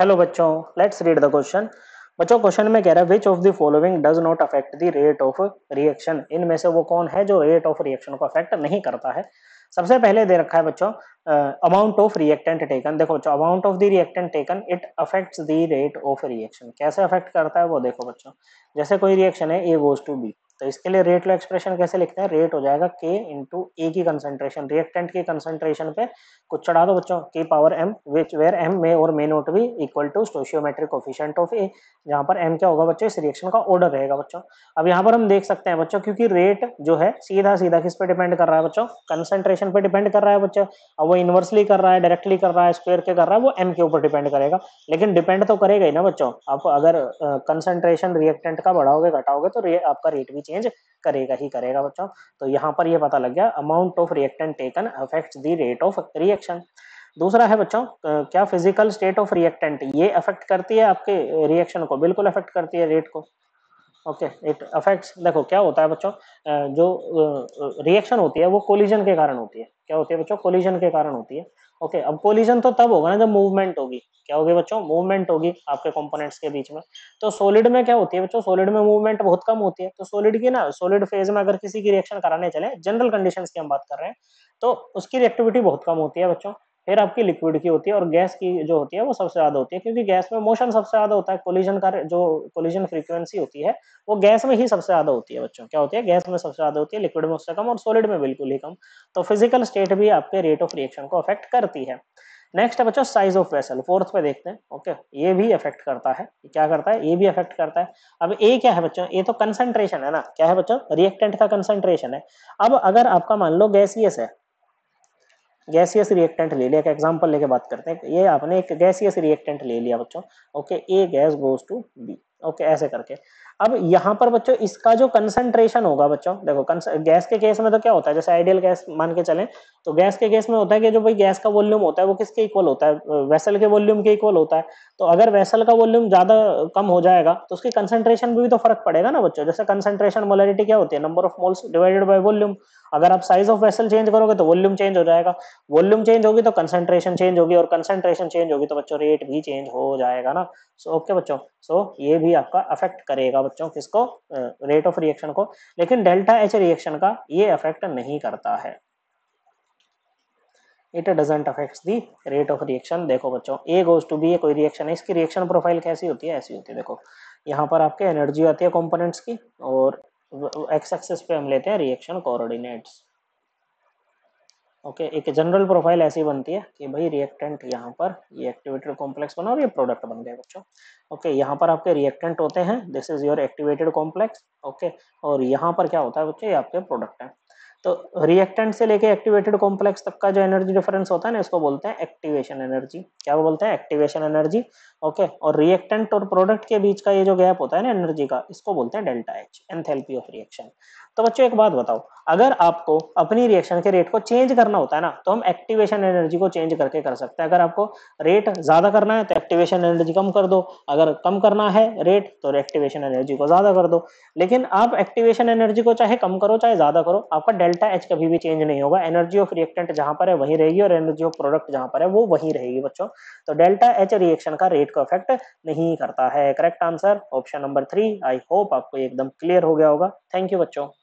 hello बच्चों let's read the question बच्चों question में कह रहा है which of the following does not affect the rate of reaction इनमें से वो कौन है जो रेट ऑफ रिएक्शन को अफेक्ट नहीं करता है सबसे पहले दे रखा है बच्चों अमाउंट ऑफ रिएक्टेंट टेकन देखो बच्चों amount of the reactant taken it affects the rate of reaction कैसे अफेक्ट करता है वो देखो बच्चों जैसे कोई रिएक्शन है ए गोज टू बी तो इसके लिए रेट लो एक्सप्रेशन कैसे लिखते हैं रेट हो जाएगा के इंटू ए की कंसेंट्रेशन रिएक्टेंट की कंसेंट्रेशन पे कुछ चढ़ा दो बच्चों के power M which where M may और मे नोट भी equal to stoichiometric coefficient of A यहाँ पर एम क्या होगा बच्चों इस रिएक्शन का ऑर्डर रहेगा बच्चों अब यहाँ पर हम देख सकते हैं बच्चों क्योंकि रेट जो है सीधा सीधा किस पे डिपेंड कर रहा है बच्चों कंसनट्रेशन पे डिपेंड कर रहा है बच्चों अब वो इन्वर्सली कर रहा है डायरेक्टली कर रहा है स्क्वेयर के कर रहा है वो एम के ऊपर डिपेंड करेगा लेकिन डिपेंड तो करेगा ही ना बच्चों आप अगर कंसनट्रेशन रिएक्टेंट का बढ़ाओगे घटाओगे तो आपका रेट भी चेंज करेगा ही करेगा बच्चों तो यहाँ पर ये पता लग गया amount of reactant taken affect the rate of reaction दूसरा है बच्चों क्या फिजिकल स्टेट ऑफ रिएक्टेंट ये अफेक्ट करती है आपके रिएक्शन को बिल्कुल अफेक्ट करती है रेट को ओके इट अफेक्ट्स देखो क्या होता है बच्चों जो रिएक्शन होती है वो कोलिजन के कारण होती है क्या होती है बच्चों कोलिजन के कारण होती है ओके okay, अब कोलिजन तो तब होगा ना जब मूवमेंट होगी क्या होगी बच्चों मूवमेंट होगी आपके कंपोनेंट्स के बीच में तो सॉलिड में क्या होती है बच्चों सॉलिड में मूवमेंट बहुत कम होती है तो सॉलिड की ना सॉलिड फेज में अगर किसी की रिएक्शन कराने चले जनरल कंडीशन की हम बात कर रहे हैं तो उसकी रिएक्टिविटी बहुत कम होती है बच्चों फिर आपकी लिक्विड की होती है और गैस की जो होती है वो सबसे ज्यादा होती है क्योंकि गैस में मोशन सबसे ज्यादा होता है कोलिजन का जो कोलिजन फ्रीक्वेंसी होती है वो गैस में ही सबसे ज्यादा होती है बच्चों क्या होती है गैस में सबसे ज्यादा होती है लिक्विड में उससे कम और सॉलिड में बिल्कुल ही कम तो फिजिकल स्टेट भी आपके रेट ऑफ रिएक्शन को अफेक्ट करती है नेक्स्ट है बच्चों साइज ऑफ वेसल फोर्थ पे देखते हैं ओके ये भी अफेक्ट करता है क्या करता है ये भी अफेक्ट करता है अब ए क्या है बच्चों ये तो कंसेंट्रेशन है ना क्या है बच्चों रिएक्टेंट का कंसेंट्रेशन है अब अगर आपका मान लो गैसियस है गैसियस रिएक्टेंट ले लिया एक एग्जांपल लेके बात करते हैं ये आपने एक गैसियस रिएक्टेंट ले लिया बच्चों okay A gas goes to B okay ऐसे करके अब यहाँ पर बच्चों इसका जो कंसंट्रेशन होगा बच्चों देखो गैस के केस में तो क्या होता है जैसे आइडियल गैस मान के चलें तो गैस के केस में होता है कि जो भाई गैस का वॉल्यूम होता है वो किसके इक्वल होता है वेसल के वॉल्यूम के इक्वल होता है तो अगर वेसल का वॉल्यूम ज्यादा कम हो जाएगा तो उसकी कंसेंट्रेशन भी तो फर्क पड़ेगा ना बच्चों जैसे कंसेंट्रेशन मोलरिटी क्या होती है number of moles divided by volume अगर आप साइज ऑफ वेसल चेंज करोगे तो वॉल्यूम चेंज हो जाएगा वॉल्यूम चेंज होगी तो कंसेंट्रेशन चेंज होगी और कंसेंट्रेशन चेंज होगी तो बच्चों रेट भी चेंज हो जाएगा ना सो ओके बच्चों सो ये भी भी आपका अफेक्ट करेगा बच्चों किसको रेट ऑफ रिएक्शन को लेकिन डेल्टा एच रिएक्शन का ये अफेक्ट नहीं करता है it doesn't affects the rate of reaction देखो बच्चों ए गोज टू बी ये कोई रिएक्शन है इसकी रिएक्शन प्रोफाइल कैसी होती है ऐसी होती है देखो यहाँ पर आपके एनर्जी आती है कॉम्पोनेंट्स की और एक्स एक्सेस पे हम लेते हैं रिएक्शन कोऑर्डिनेट्स ओके एक जनरल प्रोफाइल ऐसी बनती है कि भाई रिएक्टेंट यहाँ पर ये एक्टिवेटेड कॉम्प्लेक्स बना और ये प्रोडक्ट बन गया बच्चों ओके यहाँ पर आपके रिएक्टेंट होते हैं this is your activated complex okay और यहाँ पर क्या होता है बच्चों ये आपके प्रोडक्ट है तो रिएक्टेंट से लेके एक्टिवेटेड कॉम्प्लेक्स तक का जो एनर्जी डिफरेंस होता है ना इसको बोलते हैं एक्टिवेशन एनर्जी क्या वो बोलते हैं एक्टिवेशन एनर्जी ओके और रिएक्टेंट और प्रोडक्ट के बीच का ये जो गैप होता है ना एनर्जी का इसको बोलते हैं delta H enthalpy of reaction तो बच्चों एक बात बताओ अगर आपको अपनी रिएक्शन के रेट को चेंज करना होता है ना तो हम एक्टिवेशन एनर्जी को चेंज करके कर सकते हैं अगर आपको रेट ज्यादा करना है तो एक्टिवेशन एनर्जी कम कर दो अगर कम करना है रेट तो एक्टिवेशन एनर्जी को ज्यादा कर दो लेकिन आप एक्टिवेशन एनर्जी को चाहे कम करो चाहे ज्यादा करो आपका डेल्टा एच कभी भी चेंज नहीं होगा एनर्जी ऑफ रिएक्टेंट जहां पर है वहीं रहेगी और एनर्जी ऑफ प्रोडक्ट जहां पर है वो वहीं रहेगी बच्चों तो डेल्टा एच रिएक्शन का रेट को अफेक्ट नहीं करता है correct answer option number three I hope आपको एकदम क्लियर हो गया होगा थैंक यू बच्चों